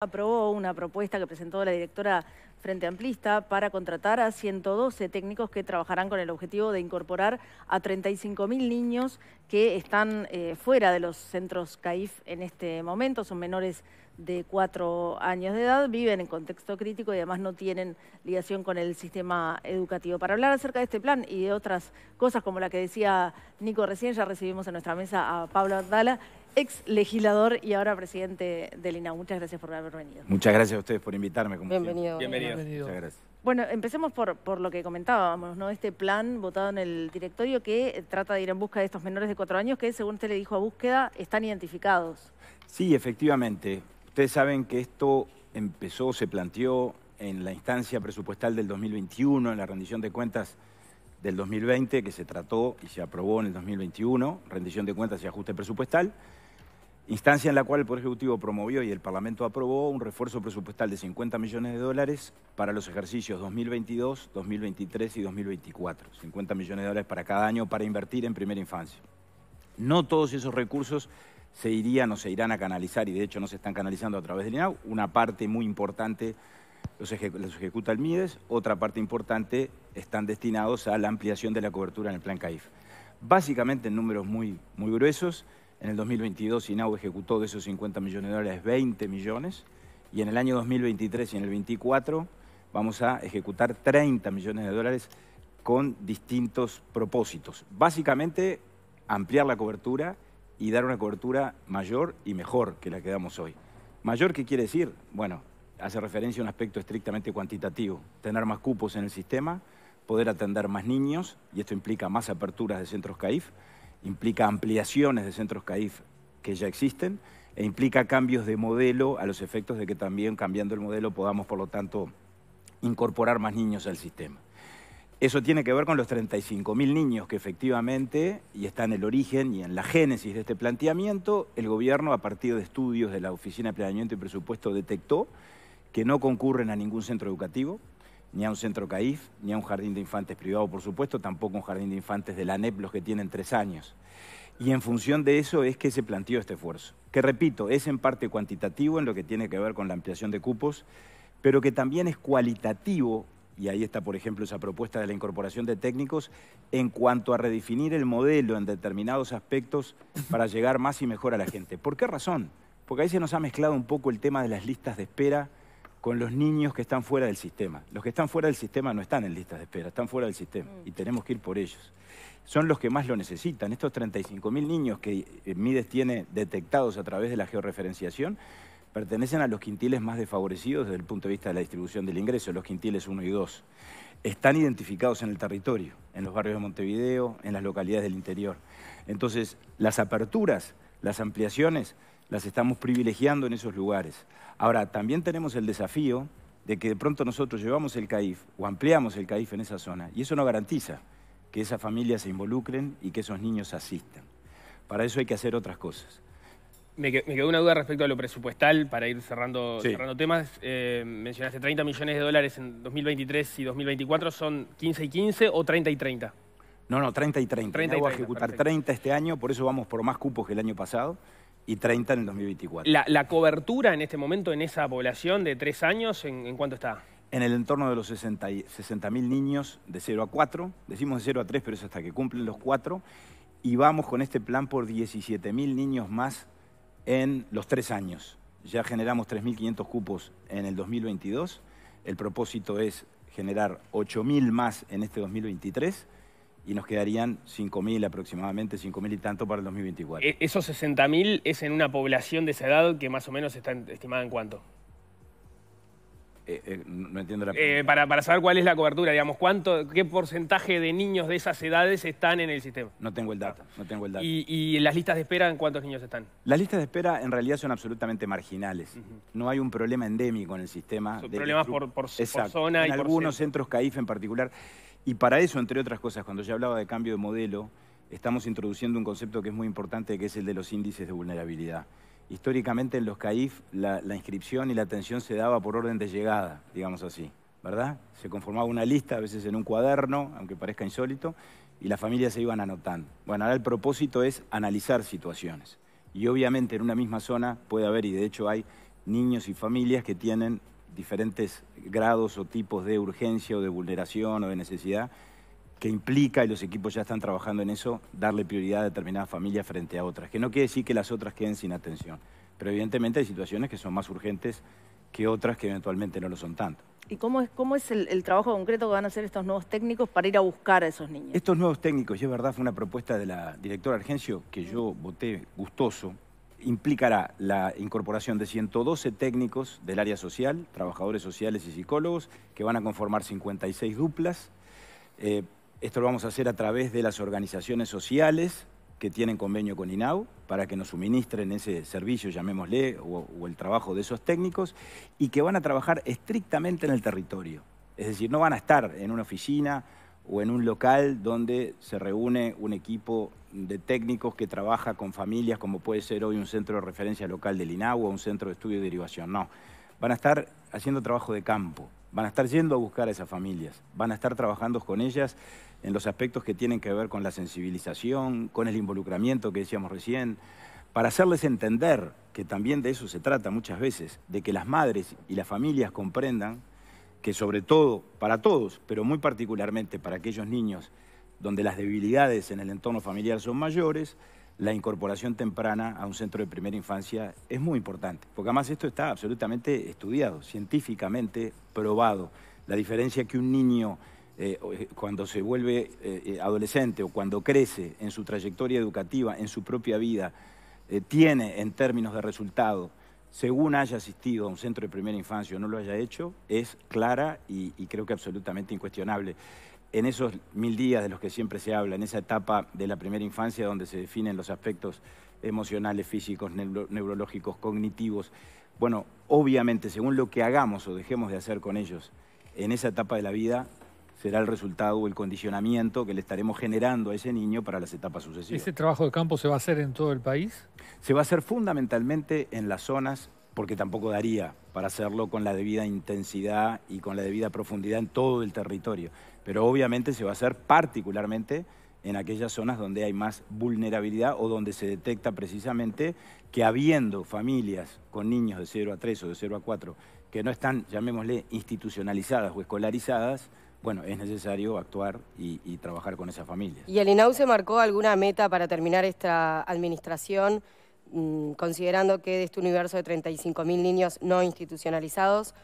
aprobó una propuesta que presentó la directora Frente Amplista para contratar a 112 técnicos que trabajarán con el objetivo de incorporar a 35.000 niños que están eh, fuera de los centros CAIF en este momento, son menores de 4 años de edad, viven en contexto crítico y además no tienen ligación con el sistema educativo. Para hablar acerca de este plan y de otras cosas como la que decía Nico recién, ya recibimos en nuestra mesa a Pablo Abdala, ex legislador y ahora presidente del INAU. Muchas gracias por haber venido. Muchas gracias a ustedes por invitarme. Bienvenido. Bienvenido. Muchas gracias. Bueno, empecemos por, por lo que comentábamos, ¿no? Este plan votado en el directorio que eh, trata de ir en busca de estos menores de cuatro años que, según usted le dijo a búsqueda, están identificados. Sí, efectivamente. Ustedes saben que esto empezó, se planteó en la instancia presupuestal del 2021, en la rendición de cuentas del 2020, que se trató y se aprobó en el 2021, rendición de cuentas y ajuste presupuestal instancia en la cual el Poder Ejecutivo promovió y el Parlamento aprobó un refuerzo presupuestal de 50 millones de dólares para los ejercicios 2022, 2023 y 2024. 50 millones de dólares para cada año para invertir en primera infancia. No todos esos recursos se irían o se irán a canalizar y de hecho no se están canalizando a través del INAU. Una parte muy importante los, ejecuta el MIDES, otra parte importante están destinados a la ampliación de la cobertura en el plan CAIF. Básicamente en números muy, muy gruesos, en el 2022 INAU ejecutó de esos 50 millones de dólares 20 millones y en el año 2023 y en el 24 vamos a ejecutar 30 millones de dólares con distintos propósitos. Básicamente ampliar la cobertura y dar una cobertura mayor y mejor que la que damos hoy. Mayor, ¿qué quiere decir? Bueno, hace referencia a un aspecto estrictamente cuantitativo, tener más cupos en el sistema, poder atender más niños, y esto implica más aperturas de centros CAIF, implica ampliaciones de centros CAIF que ya existen e implica cambios de modelo a los efectos de que también cambiando el modelo podamos, por lo tanto, incorporar más niños al sistema. Eso tiene que ver con los 35.000 niños que efectivamente, y está en el origen y en la génesis de este planteamiento, el gobierno a partir de estudios de la Oficina de Planeamiento y Presupuesto detectó que no concurren a ningún centro educativo, ni a un centro CAIF, ni a un jardín de infantes privado, por supuesto, tampoco un jardín de infantes de la NEP los que tienen tres años. Y en función de eso es que se planteó este esfuerzo, que repito, es en parte cuantitativo en lo que tiene que ver con la ampliación de cupos, pero que también es cualitativo, y ahí está, por ejemplo, esa propuesta de la incorporación de técnicos, en cuanto a redefinir el modelo en determinados aspectos para llegar más y mejor a la gente. ¿Por qué razón? Porque ahí se nos ha mezclado un poco el tema de las listas de espera, con los niños que están fuera del sistema. Los que están fuera del sistema no están en listas de espera, están fuera del sistema mm. y tenemos que ir por ellos. Son los que más lo necesitan. Estos 35.000 niños que eh, Mides tiene detectados a través de la georreferenciación pertenecen a los quintiles más desfavorecidos desde el punto de vista de la distribución del ingreso, los quintiles 1 y 2. Están identificados en el territorio, en los barrios de Montevideo, en las localidades del interior. Entonces, las aperturas, las ampliaciones las estamos privilegiando en esos lugares. Ahora, también tenemos el desafío de que de pronto nosotros llevamos el CAIF o ampliamos el CAIF en esa zona y eso no garantiza que esas familias se involucren y que esos niños asistan. Para eso hay que hacer otras cosas. Me quedó una duda respecto a lo presupuestal, para ir cerrando, temas. Eh, mencionaste 30 millones de dólares en 2023 y 2024, ¿son 15 y 15 o 30 y 30? No, no, 30 y 30. 30 a ejecutar 30 este año, por eso vamos por más cupos que el año pasado y 30 en el 2024. La, la, cobertura en este momento en esa población de tres años, ¿en, en cuánto está? En el entorno de los 60.000 niños de 0 a 4, decimos de 0 a 3, pero es hasta que cumplen los 4, y vamos con este plan por 17.000 niños más en los tres años. Ya generamos 3.500 cupos en el 2022, el propósito es generar 8.000 más en este 2023 y nos quedarían 5.000 aproximadamente, 5.000 y tanto para el 2024. E-, ¿Esos 60.000 es en una población de esa edad que más o menos está estimada en cuánto? Eh, eh, no entiendo la eh, pregunta. para, para, saber cuál es la cobertura, digamos, cuánto, ¿qué porcentaje de niños de esas edades están en el sistema? No tengo el dato, no tengo el dato. ¿Y, las listas de espera en cuántos niños están? Las listas de espera en realidad son absolutamente marginales. No hay un problema endémico en el sistema. Son problemas por, por, por, zona en y algunos centros CAIF en particular. Y para eso, entre otras cosas, cuando ya hablaba de cambio de modelo, estamos introduciendo un concepto que es muy importante, que es el de los índices de vulnerabilidad. Históricamente en los CAIF la, inscripción y la atención se daba por orden de llegada, digamos así, ¿verdad? Se conformaba una lista, a veces en un cuaderno, aunque parezca insólito, y las familias se iban anotando. Bueno, ahora el propósito es analizar situaciones. Y obviamente en una misma zona puede haber, y de hecho hay, niños y familias que tienen diferentes grados o tipos de urgencia o de vulneración o de necesidad que implica, y los equipos ya están trabajando en eso, darle prioridad a determinadas familias frente a otras. Que no quiere decir que las otras queden sin atención, pero evidentemente hay situaciones que son más urgentes que otras que eventualmente no lo son tanto. ¿Y cómo es, cómo es el, el, trabajo concreto que van a hacer estos nuevos técnicos para ir a buscar a esos niños? Estos nuevos técnicos, y es verdad, fue una propuesta de la directora Argencio que yo voté gustoso, implicará la incorporación de 112 técnicos del área social, trabajadores sociales y psicólogos, que van a conformar 56 duplas. Eh, esto lo vamos a hacer a través de las organizaciones sociales que tienen convenio con INAU para que nos suministren ese servicio, llamémosle, o el trabajo de esos técnicos, y que van a trabajar estrictamente en el territorio. Es decir, no van a estar en una oficina o en un local donde se reúne un equipo de técnicos que trabaja con familias, como puede ser hoy un centro de referencia local del INAU un centro de estudio de derivación. No, van a estar haciendo trabajo de campo, van a estar yendo a buscar a esas familias, van a estar trabajando con ellas en los aspectos que tienen que ver con la sensibilización, con el involucramiento que decíamos recién, para hacerles entender que también de eso se trata muchas veces, de que las madres y las familias comprendan que sobre todo para todos, pero muy particularmente para aquellos niños donde las debilidades en el entorno familiar son mayores, la incorporación temprana a un centro de primera infancia es muy importante, porque además esto está absolutamente estudiado, científicamente probado. La diferencia que un niño eh, cuando se vuelve eh, eh, adolescente o cuando crece en su trayectoria educativa, en su propia vida, tiene en términos de resultado según haya asistido a un centro de primera infancia o no lo haya hecho, es clara y, creo que absolutamente incuestionable en esos mil días de los que siempre se habla, en esa etapa de la primera infancia donde se definen los aspectos emocionales, físicos, neurológicos, cognitivos, bueno, obviamente según lo que hagamos o dejemos de hacer con ellos en esa etapa de la vida, será el resultado o el condicionamiento que le estaremos generando a ese niño para las etapas sucesivas. ¿Ese trabajo de campo se va a hacer en todo el país? Se va a hacer fundamentalmente en las zonas, porque tampoco daría para hacerlo con la debida intensidad y con la debida profundidad en todo el territorio. Pero obviamente se va a hacer particularmente en aquellas zonas donde hay más vulnerabilidad o donde se detecta precisamente que habiendo familias con niños de 0 a 3 o de 0 a 4 que no están, llamémosle, institucionalizadas o escolarizadas, bueno, es necesario actuar y, trabajar con esas familias. ¿Y el INAU se marcó alguna meta para terminar esta administración, mm, considerando que de este universo de 35.000 niños no institucionalizados,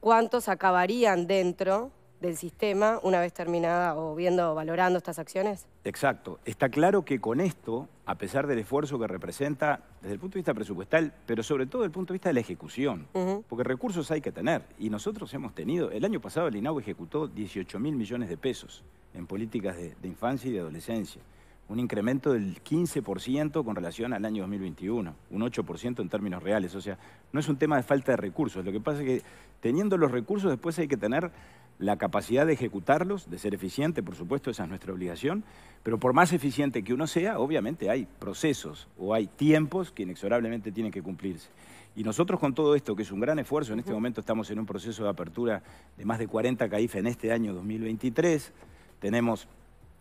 cuántos acabarían dentro del sistema una vez terminada o viendo, valorando estas acciones? Exacto. Está claro que con esto, a pesar del esfuerzo que representa desde el punto de vista presupuestal, pero sobre todo desde el punto de vista de la ejecución, porque recursos hay que tener y nosotros hemos tenido, el año pasado el INAU ejecutó 18 mil millones de pesos en políticas de, de infancia y de adolescencia, un incremento del 15% con relación al año 2021, un 8% en términos reales, o sea, no es un tema de falta de recursos, lo que pasa es que teniendo los recursos después hay que tener la capacidad de ejecutarlos, de ser eficiente, por supuesto, esa es nuestra obligación, pero por más eficiente que uno sea, obviamente hay procesos o hay tiempos que inexorablemente tienen que cumplirse. Y nosotros con todo esto, que es un gran esfuerzo, en este momento estamos en un proceso de apertura de más de 40 CAIF en este año 2023, tenemos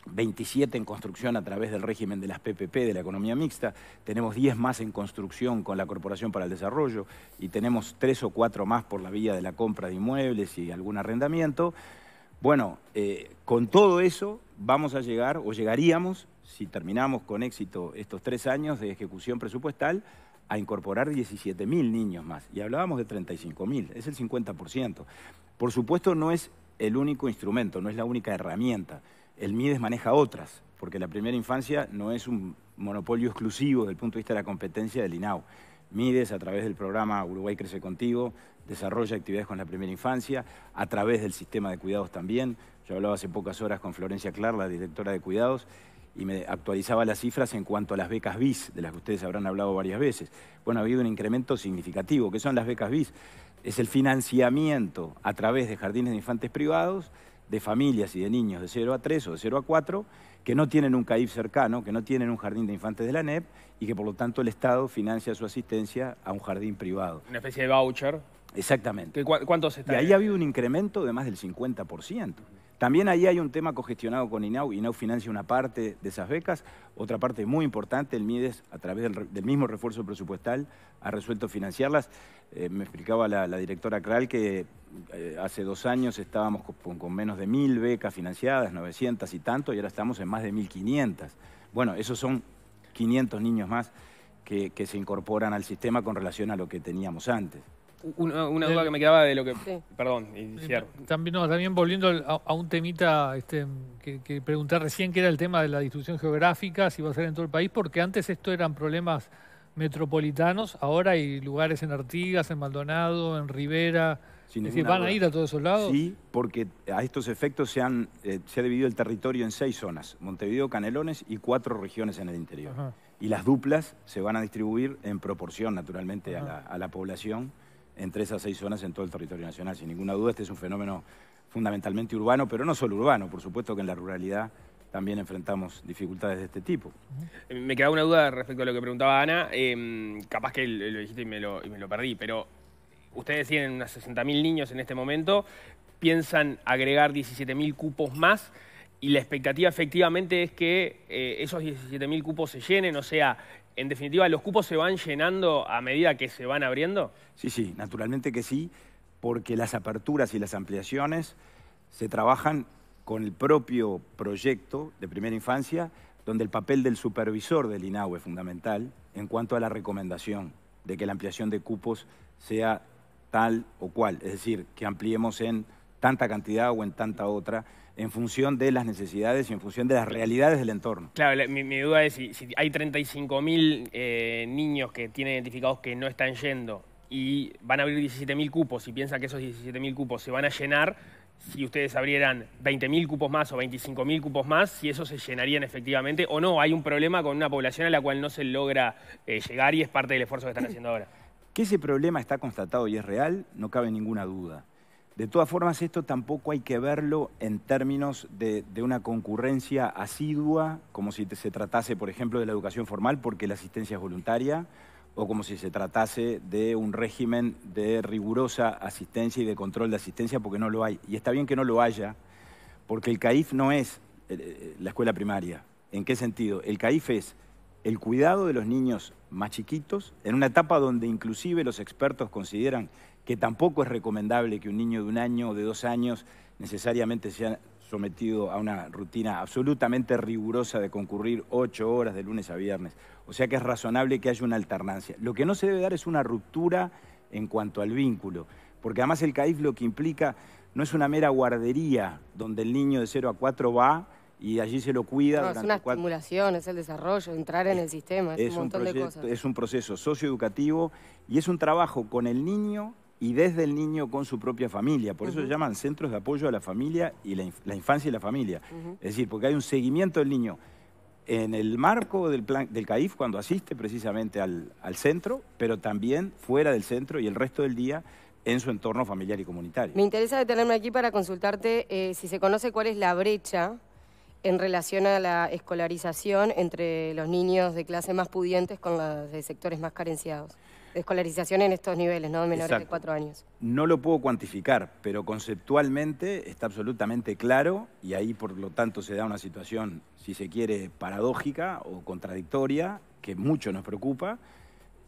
27 en construcción a través del régimen de las PPP, de la economía mixta, tenemos 10 más en construcción con la Corporación para el Desarrollo y tenemos 3 o 4 más por la vía de la compra de inmuebles y algún arrendamiento. Bueno, eh, con todo eso vamos a llegar o llegaríamos, si terminamos con éxito estos tres años de ejecución presupuestal, a incorporar 17.000 niños más. Y hablábamos de 35.000, es el 50%. Por supuesto no es el único instrumento, no es la única herramienta. El MIDES maneja otras, porque la primera infancia no es un monopolio exclusivo desde el punto de vista de la competencia del INAU. MIDES, a través del programa Uruguay Crece Contigo, desarrolla actividades con la primera infancia, a través del sistema de cuidados también. Yo hablaba hace pocas horas con Florencia Clar, la directora de cuidados, y me actualizaba las cifras en cuanto a las becas BIS, de las que ustedes habrán hablado varias veces. Bueno, ha habido un incremento significativo. ¿Qué son las becas BIS? Es el financiamiento a través de jardines de infantes privados de familias y de niños de 0 a 3 o de 0 a 4 que no tienen un CAIF cercano, que no tienen un jardín de infantes de la NEP y que por lo tanto el Estado financia su asistencia a un jardín privado. Una especie de voucher. Exactamente. ¿Cuántos están? Y ahí ha habido un incremento de más del 50%. También ahí hay un tema cogestionado con INAU. INAU financia una parte de esas becas. Otra parte muy importante, el MIDES, a través del, mismo refuerzo presupuestal, ha resuelto financiarlas. Eh, me explicaba la, directora Kral que eh, hace dos años estábamos con, menos de mil becas financiadas, 900 y tanto, y ahora estamos en más de 1.500. Bueno, esos son 500 niños más que se incorporan al sistema con relación a lo que teníamos antes. Una, duda que me quedaba de lo que. Perdón, iniciar. También, volviendo a, un temita este, que, que pregunté recién, que era el tema de la distribución geográfica, si va a ser en todo el país, porque antes esto eran problemas metropolitanos, ahora hay lugares en Artigas, en Maldonado, en Rivera. ¿van a ir a todos esos lados? Sí, porque a estos efectos se, han, eh, se ha dividido el territorio en seis zonas, Montevideo, Canelones y cuatro regiones en el interior. Y las duplas se van a distribuir en proporción, naturalmente, a la, a la población entre esas seis zonas en todo el territorio nacional. Sin ninguna duda, este es un fenómeno fundamentalmente urbano, pero no solo urbano, por supuesto que en la ruralidad también enfrentamos dificultades de este tipo. Me queda una duda respecto a lo que preguntaba Ana, em, capaz que lo dijiste y me lo, perdí, pero ustedes tienen unas 60.000 niños en este momento, piensan agregar 17.000 cupos más y la expectativa efectivamente es que eh, esos 17.000 cupos se llenen, o sea, en definitiva, ¿los cupos se van llenando a medida que se van abriendo? Sí, sí, naturalmente que sí, porque las aperturas y las ampliaciones se trabajan con el propio proyecto de primera infancia, donde el papel del supervisor del INAU es fundamental en cuanto a la recomendación de que la ampliación de cupos sea tal o cual, es decir, que ampliemos en tanta cantidad o en tanta otra, en función de las necesidades y en función de las realidades del entorno. Claro, mi, duda es si, hay 35.000 eh, niños que tienen identificados que no están yendo y van a abrir 17.000 cupos y piensan que esos 17.000 cupos se van a llenar, si ustedes abrieran 20.000 cupos más o 25.000 cupos más, si esos se llenarían efectivamente o no, hay un problema con una población a la cual no se logra eh, llegar y es parte del esfuerzo que están haciendo ahora. Que ese problema está constatado y es real, no cabe ninguna duda. De todas formas, esto tampoco hay que verlo en términos de, una concurrencia asidua, como si se tratase, por ejemplo, de la educación formal, porque la asistencia es voluntaria, o como si se tratase de un régimen de rigurosa asistencia y de control de asistencia, porque no lo hay. Y está bien que no lo haya, porque el CAIF no es eh, eh, la escuela primaria. ¿En qué sentido? El CAIF es el cuidado de los niños más chiquitos, en una etapa donde inclusive los expertos consideran que tampoco es recomendable que un niño de un año o de dos años necesariamente sea sometido a una rutina absolutamente rigurosa de concurrir ocho horas de lunes a viernes. O sea que es razonable que haya una alternancia. Lo que no se debe dar es una ruptura en cuanto al vínculo, porque además el CAIF lo que implica no es una mera guardería donde el niño de 0 a 4 va y allí se lo cuida. es una estimulación, es el desarrollo, entrar en el sistema, es, un montón de cosas. Es un proceso socioeducativo y es un trabajo con el niño y desde el niño con su propia familia. Por eso se llaman centros de apoyo a la familia y la, infancia y la familia. Es decir, porque hay un seguimiento del niño en el marco del, plan, del CAIF cuando asiste precisamente al, centro, pero también fuera del centro y el resto del día en su entorno familiar y comunitario. Me interesa detenerme aquí para consultarte eh, si se conoce cuál es la brecha en relación a la escolarización entre los niños de clase más pudientes con los de sectores más carenciados. De escolarización en estos niveles, ¿no? Menores de cuatro años. No lo puedo cuantificar, pero conceptualmente está absolutamente claro y ahí por lo tanto se da una situación, si se quiere, paradójica o contradictoria, que mucho nos preocupa.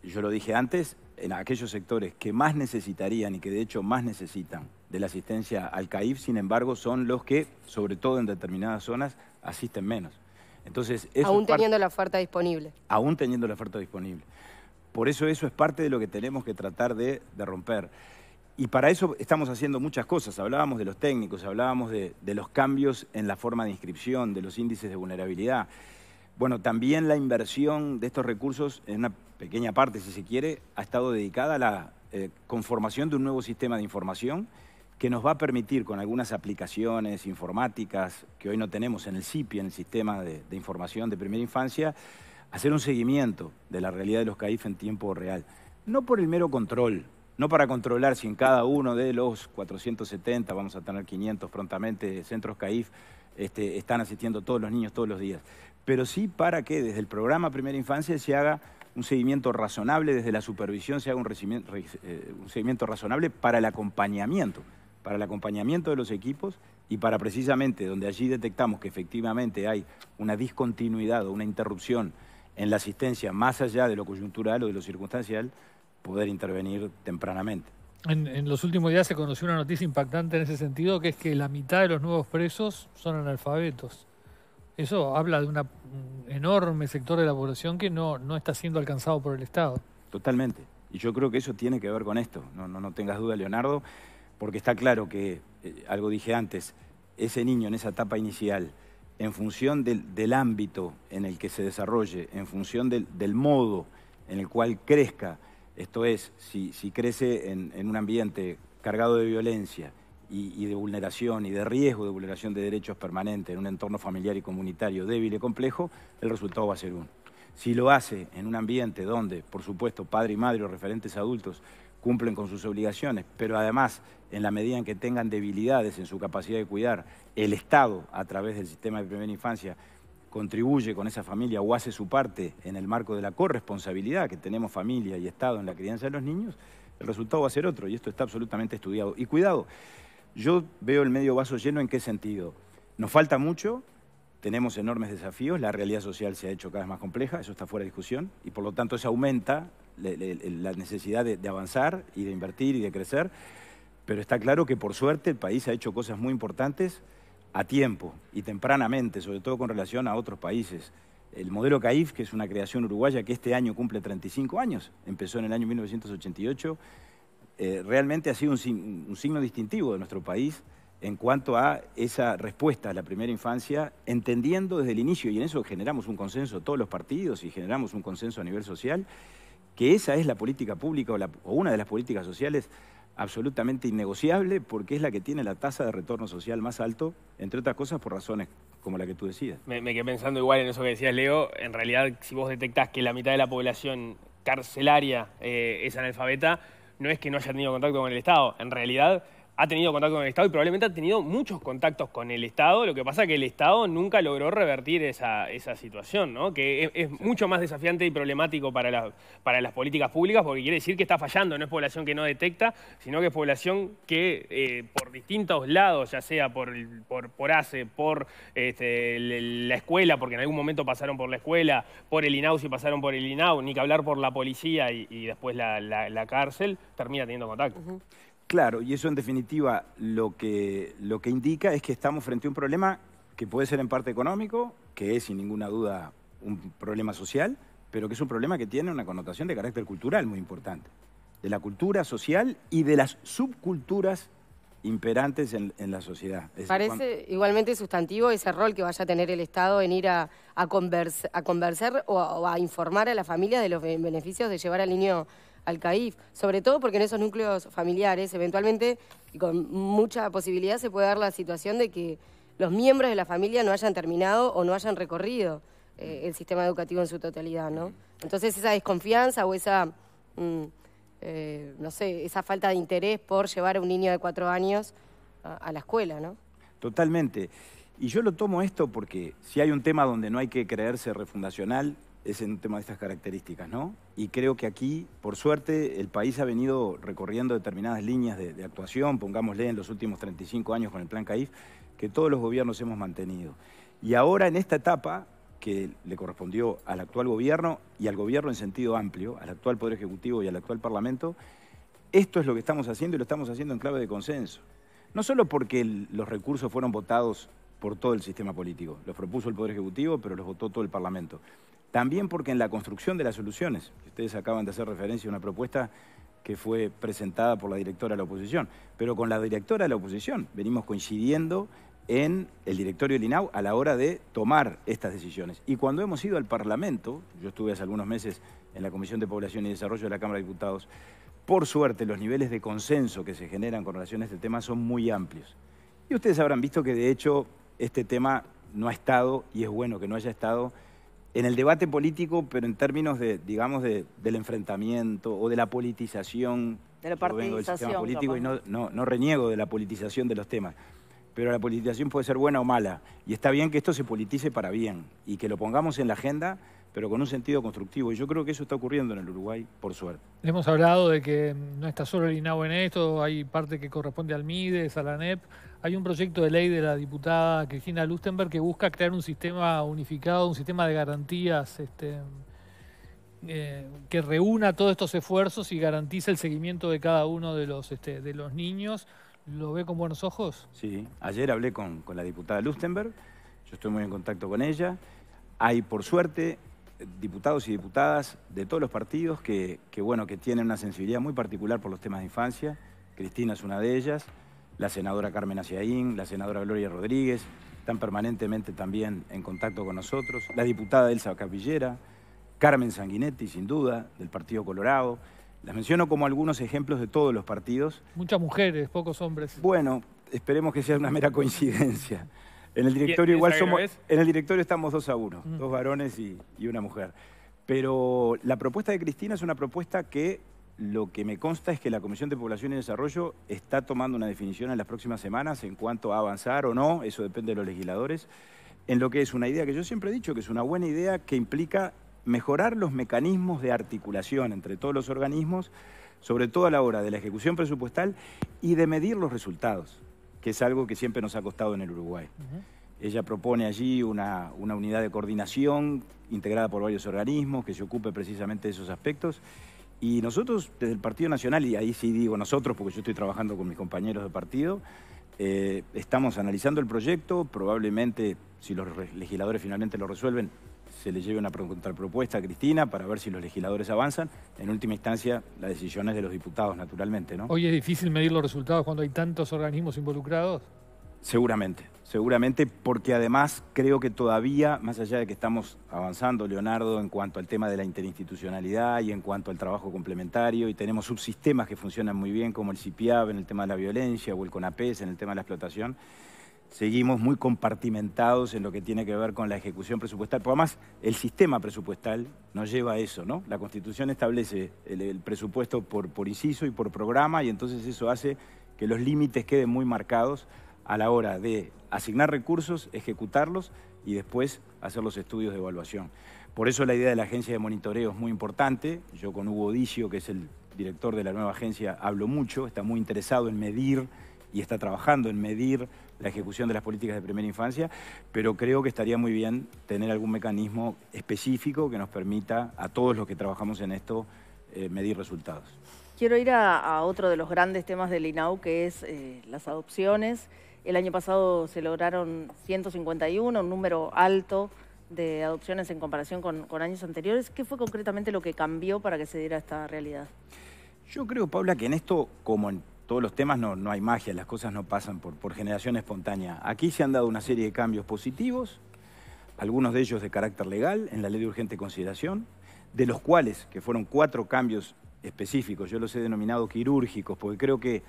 Yo lo dije antes, en aquellos sectores que más necesitarían y que de hecho más necesitan de la asistencia al CAIF, sin embargo, son los que, sobre todo en determinadas zonas, asisten menos. Entonces, eso aún teniendo la oferta disponible. Aún teniendo la oferta disponible. Por eso eso es parte de lo que tenemos que tratar de, romper. Y para eso estamos haciendo muchas cosas. Hablábamos de los técnicos, hablábamos de, los cambios en la forma de inscripción, de los índices de vulnerabilidad. Bueno, también la inversión de estos recursos, en una pequeña parte, si se quiere, ha estado dedicada a la eh, conformación de un nuevo sistema de información que nos va a permitir con algunas aplicaciones informáticas que hoy no tenemos en el CIPI, en el Sistema de, Información de Primera Infancia, hacer un seguimiento de la realidad de los CAIF en tiempo real. No por el mero control, no para controlar si en cada uno de los 470, vamos a tener 500 prontamente, centros CAIF, este, están asistiendo todos los niños todos los días, pero sí para que desde el programa Primera Infancia se haga un seguimiento razonable, desde la supervisión se haga un eh, seguimiento razonable para el acompañamiento para el acompañamiento de los equipos y para precisamente donde allí detectamos que efectivamente hay una discontinuidad o una interrupción en la asistencia más allá de lo coyuntural o de lo circunstancial, poder intervenir tempranamente. En, los últimos días se conoció una noticia impactante en ese sentido, que es que la mitad de los nuevos presos son analfabetos. Eso habla de un enorme sector de la población que no, no está siendo alcanzado por el Estado. Totalmente. Y yo creo que eso tiene que ver con esto. No, no, no tengas duda, Leonardo porque está claro que, eh, algo dije antes, ese niño en esa etapa inicial, en función del, ámbito en el que se desarrolle, en función del, modo en el cual crezca, esto es, si, crece en, un ambiente cargado de violencia y, y, de vulneración y de riesgo de vulneración de derechos permanente en un entorno familiar y comunitario débil y complejo, el resultado va a ser uno. Si lo hace en un ambiente donde, por supuesto, padre y madre o referentes adultos cumplen con sus obligaciones, pero además, en la medida en que tengan debilidades en su capacidad de cuidar, el Estado, a través del sistema de primera infancia, contribuye con esa familia o hace su parte en el marco de la corresponsabilidad que tenemos familia y Estado en la crianza de los niños, el resultado va a ser otro y esto está absolutamente estudiado. Y cuidado, yo veo el medio vaso lleno en qué sentido. Nos falta mucho, tenemos enormes desafíos, la realidad social se ha hecho cada vez más compleja, eso está fuera de discusión, y por lo tanto eso aumenta la necesidad de, avanzar y de invertir y de crecer, pero está claro que por suerte el país ha hecho cosas muy importantes a tiempo y tempranamente, sobre todo con relación a otros países. El modelo CAIF, que es una creación uruguaya que este año cumple 35 años, empezó en el año 1988, eh, realmente ha sido un, un, signo distintivo de nuestro país en cuanto a esa respuesta a la primera infancia, entendiendo desde el inicio, y en eso generamos un consenso todos los partidos y generamos un consenso a nivel social, que esa es la política pública o, una de las políticas sociales absolutamente innegociable porque es la que tiene la tasa de retorno social más alto, entre otras cosas por razones como la que tú decías. Me, quedé pensando igual en eso que decías, Leo. En realidad, si vos detectás que la mitad de la población carcelaria eh, es analfabeta, no es que no haya tenido contacto con el Estado. En realidad, ha tenido contacto con el Estado y probablemente ha tenido muchos contactos con el Estado, lo que pasa es que el Estado nunca logró revertir esa, situación, que es, mucho más desafiante y problemático para, las políticas públicas porque quiere decir que está fallando, no es población que no detecta, sino que es población que eh, por distintos lados, ya sea por, por, ACE, por este, la escuela, porque en algún momento pasaron por la escuela, por el INAU si pasaron por el INAU, ni que hablar por la policía y, después la, cárcel, termina teniendo contacto. Claro, y eso en definitiva lo que, lo que indica es que estamos frente a un problema que puede ser en parte económico, que es sin ninguna duda un problema social, pero que es un problema que tiene una connotación de carácter cultural muy importante, de la cultura social y de las subculturas imperantes en, la sociedad. Parece igualmente sustantivo ese rol que vaya a tener el Estado en ir a, a, conversar o a, o a informar a la familia de los beneficios de llevar al niño al CAIF, sobre todo porque en esos núcleos familiares eventualmente y con mucha posibilidad se puede dar la situación de que los miembros de la familia no hayan terminado o no hayan recorrido eh, el sistema educativo en su totalidad, ¿no? Entonces esa desconfianza o esa, mm, eh, no sé, esa falta de interés por llevar a un niño de cuatro años a, a la escuela, ¿no? Totalmente. Y yo lo tomo esto porque si hay un tema donde no hay que creerse refundacional, es en un tema de estas características, ¿no? Y creo que aquí, por suerte, el país ha venido recorriendo determinadas líneas de, actuación, pongámosle en los últimos 35 años con el Plan CAIF, que todos los gobiernos hemos mantenido. Y ahora, en esta etapa, que le correspondió al actual gobierno y al gobierno en sentido amplio, al actual Poder Ejecutivo y al actual Parlamento, esto es lo que estamos haciendo y lo estamos haciendo en clave de consenso. No solo porque los recursos fueron votados por todo el sistema político, los propuso el Poder Ejecutivo, pero los votó todo el Parlamento. También porque en la construcción de las soluciones, ustedes acaban de hacer referencia a una propuesta que fue presentada por la directora de la oposición, pero con la directora de la oposición venimos coincidiendo en el directorio del INAU a la hora de tomar estas decisiones. Y cuando hemos ido al Parlamento, yo estuve hace algunos meses en la Comisión de Población y Desarrollo de la Cámara de Diputados, por suerte los niveles de consenso que se generan con relación a este tema son muy amplios. Y ustedes habrán visto que de hecho este tema no ha estado, y es bueno que no haya estado, en el debate político, pero en términos de, digamos, del enfrentamiento o de la politización del político y no, no, reniego de la politización de los temas. Pero la politización puede ser buena o mala. Y está bien que esto se politice para bien y que lo pongamos en la agenda pero con un sentido constructivo. Y yo creo que eso está ocurriendo en el Uruguay, por suerte. Hemos hablado de que no está solo el INAO en esto, hay parte que corresponde al MIDES, a la NEP. Hay un proyecto de ley de la diputada Cristina Lustenberg que busca crear un sistema unificado, un sistema de garantías este, eh, que reúna todos estos esfuerzos y garantice el seguimiento de cada uno de los, este, de los niños. ¿Lo ve con buenos ojos? Sí, ayer hablé con, con la diputada Lustenberg, yo estoy muy en contacto con ella. Hay, por suerte, diputados y diputadas de todos los partidos que, bueno, que tienen una sensibilidad muy particular por los temas de infancia. Cristina es una de ellas, la senadora Carmen Aciaín, la senadora Gloria Rodríguez, están permanentemente también en contacto con nosotros, la diputada Elsa Capillera, Carmen Sanguinetti, sin duda, del Partido Colorado. Las menciono como algunos ejemplos de todos los partidos. Muchas mujeres, pocos hombres. Bueno, esperemos que sea una mera coincidencia. En el directorio igual somos, en el directorio estamos dos a uno, dos varones y, y, una mujer. Pero la propuesta de Cristina es una propuesta que lo que me consta es que la Comisión de Población y Desarrollo está tomando una definición en las próximas semanas en cuanto a avanzar o no, eso depende de los legisladores, en lo que es una idea que yo siempre he dicho que es una buena idea que implica mejorar los mecanismos de articulación entre todos los organismos, sobre todo a la hora de la ejecución presupuestal y de medir los resultados que es algo que siempre nos ha costado en el Uruguay. Ella propone allí una, unidad de coordinación integrada por varios organismos que se ocupe precisamente de esos aspectos. Y nosotros, desde el Partido Nacional, y ahí sí digo nosotros, porque yo estoy trabajando con mis compañeros de partido, eh, estamos analizando el proyecto, probablemente, si los legisladores finalmente lo resuelven, se le lleve una propuesta a Cristina para ver si los legisladores avanzan. En última instancia, la decisión es de los diputados, naturalmente, ¿no? Hoy es difícil medir los resultados cuando hay tantos organismos involucrados. Seguramente, seguramente, porque además creo que todavía, más allá de que estamos avanzando, Leonardo, en cuanto al tema de la interinstitucionalidad y en cuanto al trabajo complementario, y tenemos subsistemas que funcionan muy bien, como el CIPIAB en el tema de la violencia o el CONAPES en el tema de la explotación, seguimos muy compartimentados en lo que tiene que ver con la ejecución presupuestal. pero además, el sistema presupuestal nos lleva a eso, ¿no? La Constitución establece el, presupuesto por, por inciso y por programa, y entonces eso hace que los límites queden muy marcados a la hora de asignar recursos, ejecutarlos y después hacer los estudios de evaluación. Por eso la idea de la agencia de monitoreo es muy importante. Yo con Hugo Dicio, que es el director de la nueva agencia, hablo mucho, está muy interesado en medir y está trabajando en medir la ejecución de las políticas de primera infancia, pero creo que estaría muy bien tener algún mecanismo específico que nos permita a todos los que trabajamos en esto eh, medir resultados. Quiero ir a, otro de los grandes temas del INAU, que es eh, las adopciones. El año pasado se lograron 151, un número alto de adopciones en comparación con, con años anteriores. ¿Qué fue concretamente lo que cambió para que se diera esta realidad? Yo creo, Paula, que en esto, como en todos los temas no, no hay magia, las cosas no pasan por, por generación espontánea. Aquí se han dado una serie de cambios positivos, algunos de ellos de carácter legal, en la ley de urgente consideración, de los cuales, que fueron cuatro cambios específicos, yo los he denominado quirúrgicos, porque creo que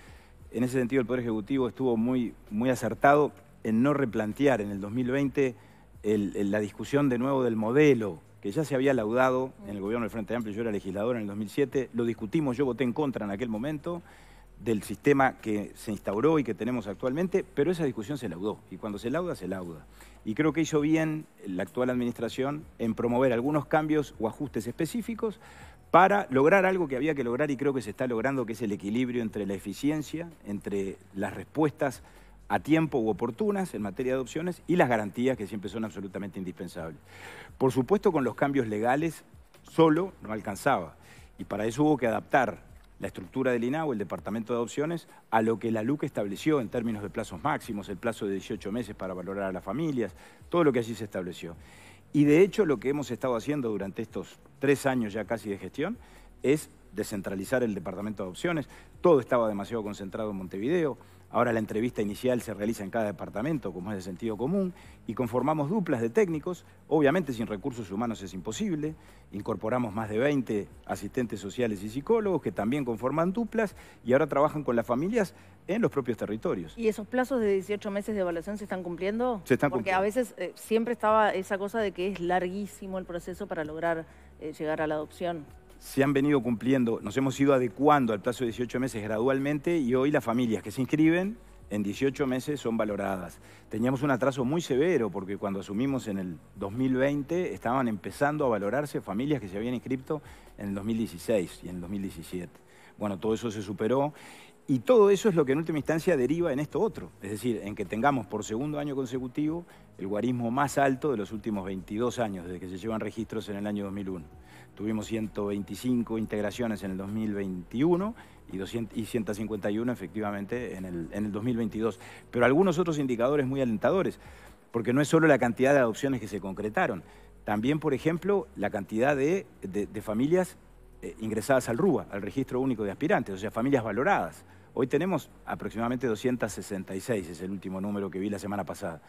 en ese sentido el Poder Ejecutivo estuvo muy, muy acertado en no replantear en el 2020 la discusión de nuevo del modelo, que ya se había laudado en el gobierno del Frente Amplio, yo era legislador en el 2007, lo discutimos, yo voté en contra en aquel momento, del sistema que se instauró y que tenemos actualmente, pero esa discusión se laudó y cuando se lauda, se lauda. Y creo que hizo bien la actual administración en promover algunos cambios o ajustes específicos para lograr algo que había que lograr y creo que se está logrando, que es el equilibrio entre la eficiencia, entre las respuestas a tiempo u oportunas en materia de adopciones y las garantías que siempre son absolutamente indispensables. Por supuesto, con los cambios legales solo no alcanzaba y para eso hubo que adaptar la estructura del INAU, el Departamento de Adopciones, a lo que la LUC estableció en términos de plazos máximos, el plazo de 18 meses para valorar a las familias, todo lo que allí se estableció. Y de hecho lo que hemos estado haciendo durante estos tres años ya casi de gestión es descentralizar el Departamento de Adopciones. Todo estaba demasiado concentrado en Montevideo. Ahora la entrevista inicial se realiza en cada departamento, como es de sentido común, y conformamos duplas de técnicos. Obviamente sin recursos humanos es imposible. Incorporamos más de 20 asistentes sociales y psicólogos que también conforman duplas y ahora trabajan con las familias en los propios territorios. ¿Y esos plazos de 18 meses de evaluación se están cumpliendo? Porque a veces eh, siempre estaba esa cosa de que es larguísimo el proceso para lograr eh, llegar a la adopción se han venido cumpliendo, nos hemos ido adecuando al plazo de 18 meses gradualmente y hoy las familias que se inscriben en 18 meses son valoradas. Teníamos un atraso muy severo porque cuando asumimos en el 2020 estaban empezando a valorarse familias que se habían inscrito en el 2016 y en el 2017. Bueno, todo eso se superó y todo eso es lo que en última instancia deriva en esto otro, es decir, en que tengamos por segundo año consecutivo el guarismo más alto de los últimos 22 años desde que se llevan registros en el año 2001. Tuvimos 125 integraciones en el 2021 y, 151 efectivamente en el, 2022. Pero algunos otros indicadores muy alentadores, porque no es solo la cantidad de adopciones que se concretaron, también, por ejemplo, la cantidad de, familias eh, ingresadas al RUA, al Registro Único de Aspirantes, o sea, familias valoradas. Hoy tenemos aproximadamente 266, es el último número que vi la semana pasada.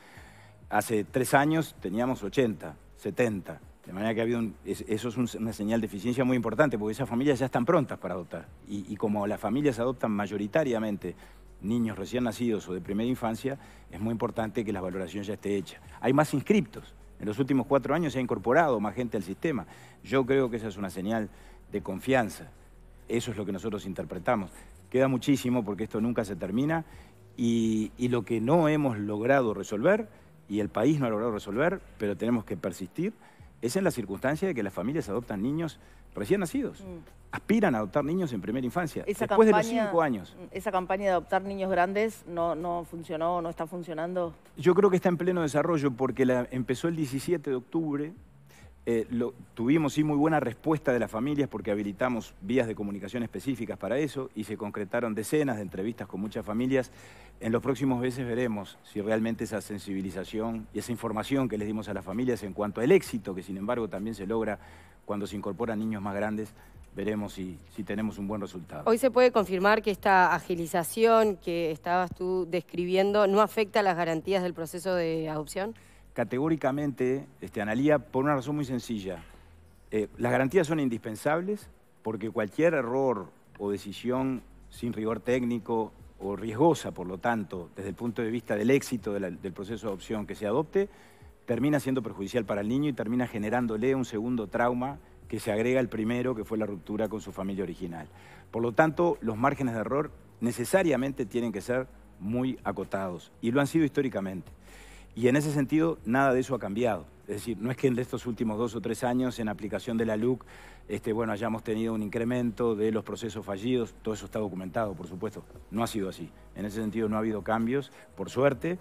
Hace tres años teníamos 80, 70, de manera que ha habido eso es una señal de eficiencia muy importante, porque esas familias ya están prontas para adoptar. Y, como las familias adoptan mayoritariamente niños recién nacidos o de primera infancia, es muy importante que la valoración ya esté hecha. Hay más inscriptos. En los últimos cuatro años se ha incorporado más gente al sistema. Yo creo que esa es una señal de confianza. Eso es lo que nosotros interpretamos. Queda muchísimo porque esto nunca se termina y lo que no hemos logrado resolver y el país no ha logrado resolver, pero tenemos que persistir es en la circunstancia de que las familias adoptan niños recién nacidos. Mm. Aspiran a adoptar niños en primera infancia, después de los cinco años. Mm, ¿Esa campaña de adoptar niños grandes no, no funcionó, no está funcionando? Yo creo que está en pleno desarrollo porque la, empezó el 17 de octubre eh, tuvimos sí muy buena respuesta de las familias porque habilitamos vías de comunicación específicas para eso y se concretaron decenas de entrevistas con muchas familias. En los próximos meses veremos si realmente esa sensibilización y esa información que les dimos a las familias en cuanto al éxito, que sin embargo también se logra cuando se incorporan niños más grandes, veremos si, si tenemos un buen resultado. Hoy se puede confirmar que esta agilización que estabas tú describiendo no afecta las garantías del proceso de adopción categóricamente, este, Analía, por una razón muy sencilla. Eh, las garantías son indispensables porque cualquier error o decisión sin rigor técnico o riesgosa, por lo tanto, desde el punto de vista del éxito del proceso de adopción que se adopte, termina siendo perjudicial para el niño y termina generándole un segundo trauma que se agrega al primero, que fue la ruptura con su familia original. Por lo tanto, los márgenes de error necesariamente tienen que ser muy acotados y lo han sido históricamente. Y en ese sentido, nada de eso ha cambiado. Es decir, no es que en estos últimos dos o tres años, en aplicación de la LUC, este, bueno, hayamos tenido un incremento de los procesos fallidos, todo eso está documentado, por supuesto. No ha sido así. En ese sentido no ha habido cambios, por suerte,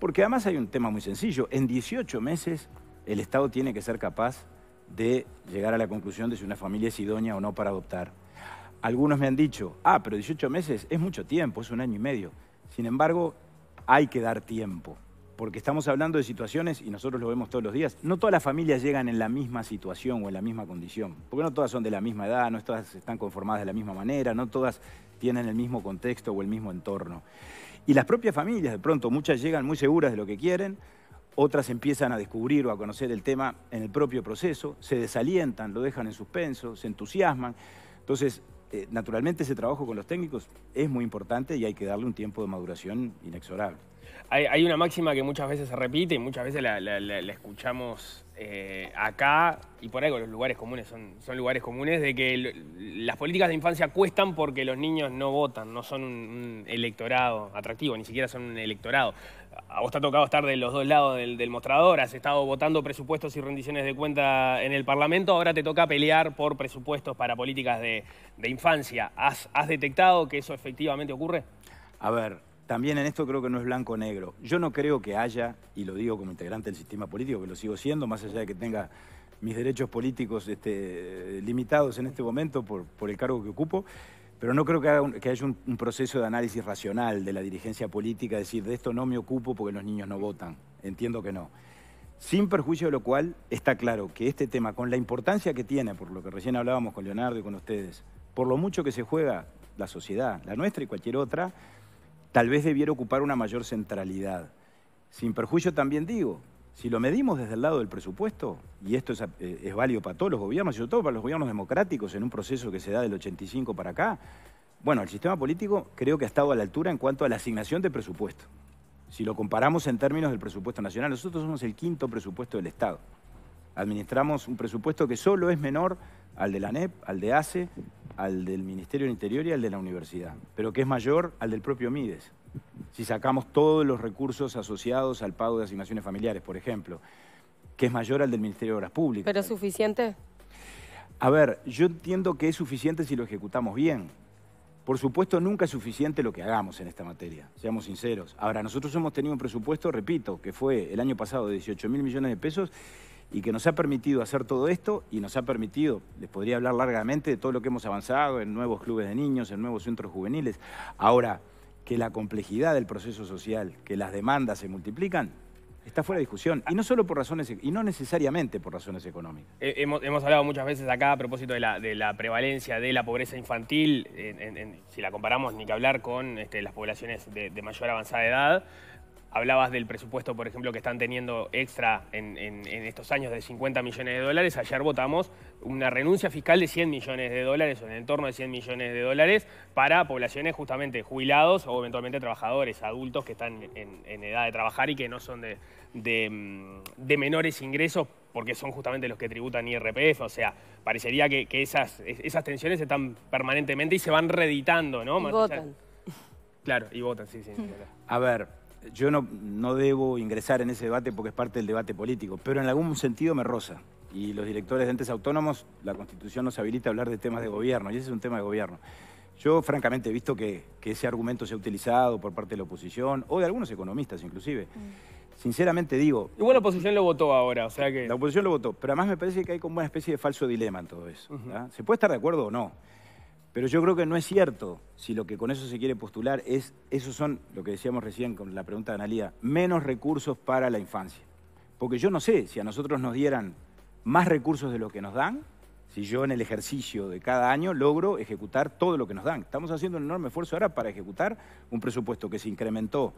porque además hay un tema muy sencillo. En 18 meses el Estado tiene que ser capaz de llegar a la conclusión de si una familia es idónea o no para adoptar. Algunos me han dicho, ah, pero 18 meses es mucho tiempo, es un año y medio. Sin embargo, hay que dar tiempo porque estamos hablando de situaciones, y nosotros lo vemos todos los días, no todas las familias llegan en la misma situación o en la misma condición, porque no todas son de la misma edad, no todas están conformadas de la misma manera, no todas tienen el mismo contexto o el mismo entorno. Y las propias familias, de pronto, muchas llegan muy seguras de lo que quieren, otras empiezan a descubrir o a conocer el tema en el propio proceso, se desalientan, lo dejan en suspenso, se entusiasman. Entonces, eh, naturalmente ese trabajo con los técnicos es muy importante y hay que darle un tiempo de maduración inexorable hay, una máxima que muchas veces se repite y muchas veces la, escuchamos eh, acá y por algo los lugares comunes son, son lugares comunes de que las políticas de infancia cuestan porque los niños no votan, no son un, electorado atractivo, ni siquiera son un electorado. A vos te ha tocado estar de los dos lados del, mostrador, has estado votando presupuestos y rendiciones de cuenta en el Parlamento, ahora te toca pelear por presupuestos para políticas de, infancia. ¿Has detectado que eso efectivamente ocurre? A ver, también en esto creo que no es blanco o negro. Yo no creo que haya, y lo digo como integrante del sistema político, que lo sigo siendo, más allá de que tenga mis derechos políticos este, limitados en este momento por, el cargo que ocupo, pero no creo que, haya un, proceso de análisis racional de la dirigencia política, decir, de esto no me ocupo porque los niños no votan. Entiendo que no. Sin perjuicio de lo cual, está claro que este tema, con la importancia que tiene, por lo que recién hablábamos con Leonardo y con ustedes, por lo mucho que se juega la sociedad, la nuestra y cualquier otra, tal vez debiera ocupar una mayor centralidad. Sin perjuicio también digo, si lo medimos desde el lado del presupuesto, y esto es, eh, válido para todos los gobiernos, y sobre todo para los gobiernos democráticos en un proceso que se da del 85 para acá, bueno, el sistema político creo que ha estado a la altura en cuanto a la asignación de presupuesto. Si lo comparamos en términos del presupuesto nacional, nosotros somos el quinto presupuesto del Estado. Administramos un presupuesto que solo es menor al de la NEP, al de ACE, al del Ministerio del Interior y al de la Universidad, pero que es mayor al del propio MIDES. Si sacamos todos los recursos asociados al pago de asignaciones familiares, por ejemplo, que es mayor al del Ministerio de Obras Públicas. ¿Pero es suficiente? A ver, yo entiendo que es suficiente si lo ejecutamos bien. Por supuesto, nunca es suficiente lo que hagamos en esta materia, seamos sinceros. Ahora, nosotros hemos tenido un presupuesto, repito, que fue el año pasado de 18 mil millones de pesos y que nos ha permitido hacer todo esto y nos ha permitido, les podría hablar largamente de todo lo que hemos avanzado en nuevos clubes de niños, en nuevos centros juveniles. Ahora, que la complejidad del proceso social, que las demandas se multiplican, Está fuera de discusión, y no solo por razones, e, y no necesariamente por razones económicas. Eh, hemos, hablado muchas veces acá a propósito de la, prevalencia de la pobreza infantil, si la comparamos ni que hablar con este, las poblaciones de mayor avanzada edad. Hablabas del presupuesto, por ejemplo, que están teniendo extra en, estos años de 50 millones de dólares. Ayer votamos una renuncia fiscal de 100 millones de dólares o en el torno de 100 millones de dólares para poblaciones justamente jubilados o eventualmente trabajadores, adultos que están en, edad de trabajar y que no son mm, de, menores ingresos porque son justamente los que tributan IRPF. O sea, parecería que, esas, tensiones están permanentemente y se van reeditando, ¿no? Y votan. Claro, y votan, sí, sí. A ver yo no, no debo ingresar en ese debate porque es parte del debate político, pero en algún sentido me roza. Y los directores de entes autónomos, la Constitución nos habilita a hablar de temas de gobierno, y ese es un tema de gobierno. Yo, francamente, he visto que, ese argumento se ha utilizado por parte de la oposición, o de algunos economistas inclusive. Mm. Sinceramente digo... Igual la oposición lo votó ahora, o sea que... La oposición lo votó, pero además me parece que hay como una especie de falso dilema en todo eso. Se puede estar de acuerdo o no, pero yo creo que no es cierto si lo que con eso se quiere postular es, esos son, lo que decíamos recién con la pregunta de Analía, menos recursos para la infancia. Porque yo no sé si a nosotros nos dieran más recursos de lo que nos dan, si yo en el ejercicio de cada año logro ejecutar todo lo que nos dan. Estamos haciendo un enorme esfuerzo ahora para ejecutar un presupuesto que se incrementó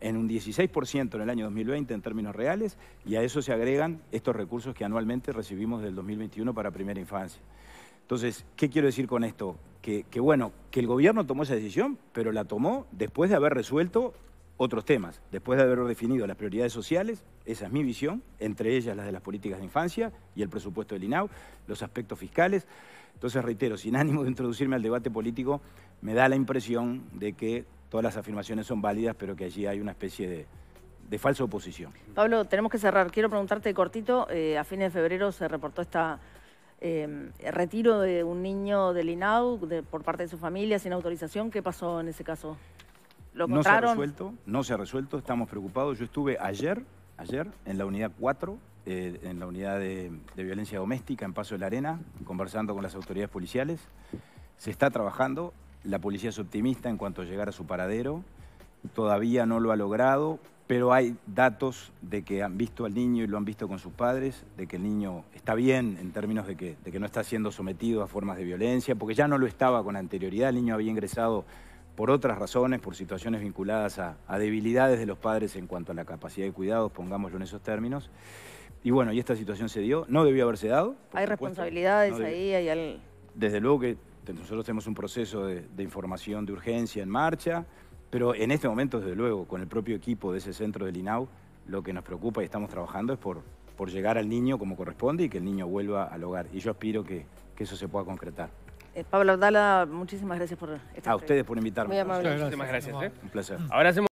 en un 16% en el año 2020 en términos reales y a eso se agregan estos recursos que anualmente recibimos del 2021 para primera infancia. Entonces, ¿qué quiero decir con esto? Que, bueno, que el gobierno tomó esa decisión, pero la tomó después de haber resuelto otros temas, después de haber definido las prioridades sociales, esa es mi visión, entre ellas las de las políticas de infancia y el presupuesto del INAU, los aspectos fiscales. Entonces, reitero, sin ánimo de introducirme al debate político, me da la impresión de que todas las afirmaciones son válidas, pero que allí hay una especie de, falsa oposición. Pablo, tenemos que cerrar. Quiero preguntarte cortito, eh, a fines de febrero se reportó esta Em, retiro de un niño del INAU por parte de su familia sin autorización. ¿Qué pasó en ese caso? no se ha resuelto, no se ha resuelto, estamos preocupados. Yo estuve ayer, ayer, en la unidad 4, eh, en la unidad de, de violencia doméstica en Paso de la Arena, conversando con las autoridades policiales. Se está trabajando, la policía es optimista en cuanto a llegar a su paradero. Todavía no lo ha logrado pero hay datos de que han visto al niño y lo han visto con sus padres, de que el niño está bien en términos de que, no está siendo sometido a formas de violencia, porque ya no lo estaba con anterioridad, el niño había ingresado por otras razones, por situaciones vinculadas a, debilidades de los padres en cuanto a la capacidad de cuidados, pongámoslo en esos términos. Y bueno, y esta situación se dio, no debió haberse dado. Hay responsabilidades ahí, hay Desde luego que nosotros tenemos un proceso de información de urgencia en marcha, pero en este momento, desde luego, con el propio equipo de ese centro del INAU, lo que nos preocupa y estamos trabajando es por, por llegar al niño como corresponde y que el niño vuelva al hogar. Y yo aspiro que, eso se pueda concretar. Eh, Pablo Dala, muchísimas gracias por estar A ustedes por invitarme. Muy Muchísimas gracias. ¿eh? ¿eh? Un placer. Ahora